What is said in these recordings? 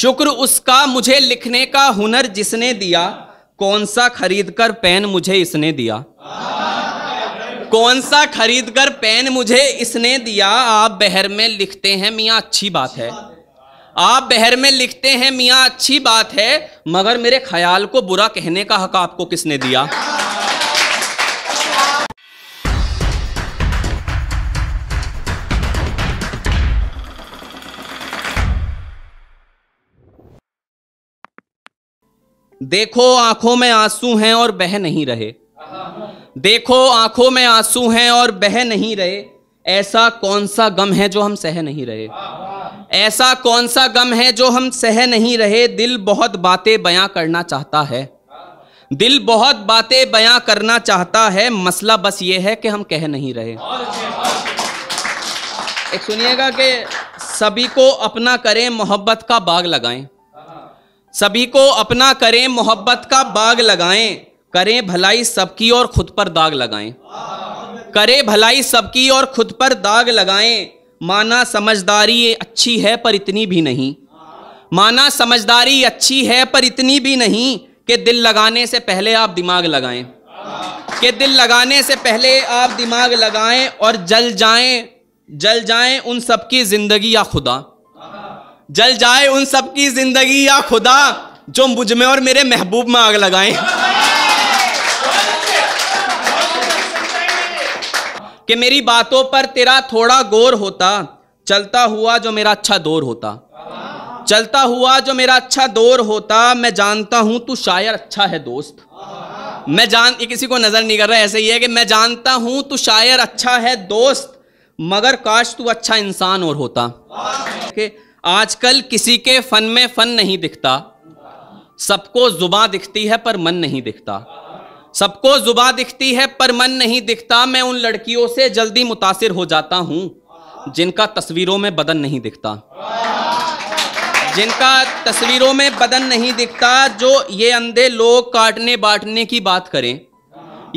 शुक्र उसका मुझे लिखने का हुनर जिसने दिया कौन सा खरीद कर पेन मुझे इसने दिया कौन सा खरीद कर पेन मुझे इसने दिया आप बहर में लिखते हैं मियाँ अच्छी बात है आप बहर में लिखते हैं मियाँ अच्छी बात है मगर मेरे ख्याल को बुरा कहने का हक आपको किसने दिया देखो आंखों में आंसू हैं और बह नहीं रहे देखो आंखों में आंसू हैं और बह नहीं रहे ऐसा कौन सा गम है जो हम सह नहीं रहे ऐसा कौन सा गम है जो हम सह नहीं रहे दिल बहुत बातें बयां करना चाहता है दिल बहुत बातें बयां करना चाहता है मसला बस ये है कि हम कह नहीं रहे सुनिएगा कि सभी को अपना करें मोहब्बत का बाग लगाएं सभी को अपना करें मोहब्बत का बाग लगाएं करें भलाई सबकी और खुद पर दाग लगाएं करें भलाई सबकी और खुद पर दाग लगाएं माना समझदारी अच्छी है पर इतनी भी नहीं माना समझदारी अच्छी है पर इतनी भी नहीं कि दिल लगाने से पहले आप दिमाग लगाएं कि दिल लगाने से पहले आप दिमाग लगाएं और जल जाएं जल जाएं उन सबकी ज़िंदगी या खुदा जल जाए उन सब की जिंदगी या खुदा जो मुझ में और मेरे महबूब में आग लगाए कि मेरी बातों पर तेरा थोड़ा गौर होता चलता हुआ जो मेरा अच्छा दौर होता चलता हुआ जो मेरा अच्छा दौर होता मैं जानता हूं तू शायर अच्छा है दोस्त मैं जान ये किसी को नज़र नहीं कर रहा ऐसे ही है कि मैं जानता हूं तू शायर अच्छा है दोस्त मगर काश तू अच्छा इंसान और होता आजकल किसी के फन में फन नहीं दिखता सबको जुबा दिखती है पर मन नहीं दिखता सबको जुबा दिखती है पर मन नहीं दिखता मैं उन लड़कियों से जल्दी मुतासिर हो जाता हूं जिनका तस्वीरों में बदन नहीं दिखता जिनका तस्वीरों में बदन नहीं दिखता जो ये अंधे लोग काटने बांटने की बात करें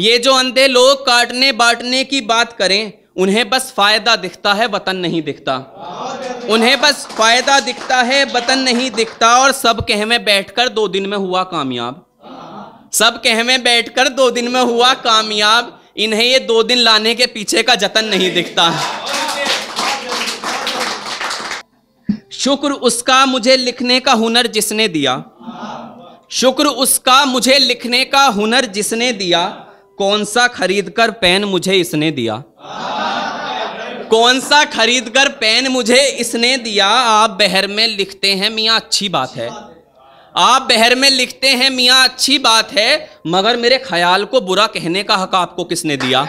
ये जो अंधे लोग काटने बांटने की बात करें उन्हें बस फ़ायदा दिखता है वतन नहीं दिखता उन्हें बस फ़ायदा दिखता है वतन नहीं दिखता और सब कह में कर दो दिन में हुआ कामयाब सब कह में कर दो दिन में हुआ कामयाब इन्हें ये दो दिन लाने के पीछे का जतन नहीं दिखता शुक्र उसका मुझे लिखने का हुनर जिसने दिया शुक्र उसका मुझे लिखने का हुनर जिसने दिया कौन सा खरीद कर पेन मुझे इसने दिया कौन सा खरीद कर पेन मुझे इसने दिया आप बहर में लिखते हैं मियाँ अच्छी बात है आप बहर में लिखते हैं मियाँ अच्छी बात है मगर मेरे ख्याल को बुरा कहने का हक आपको किसने दिया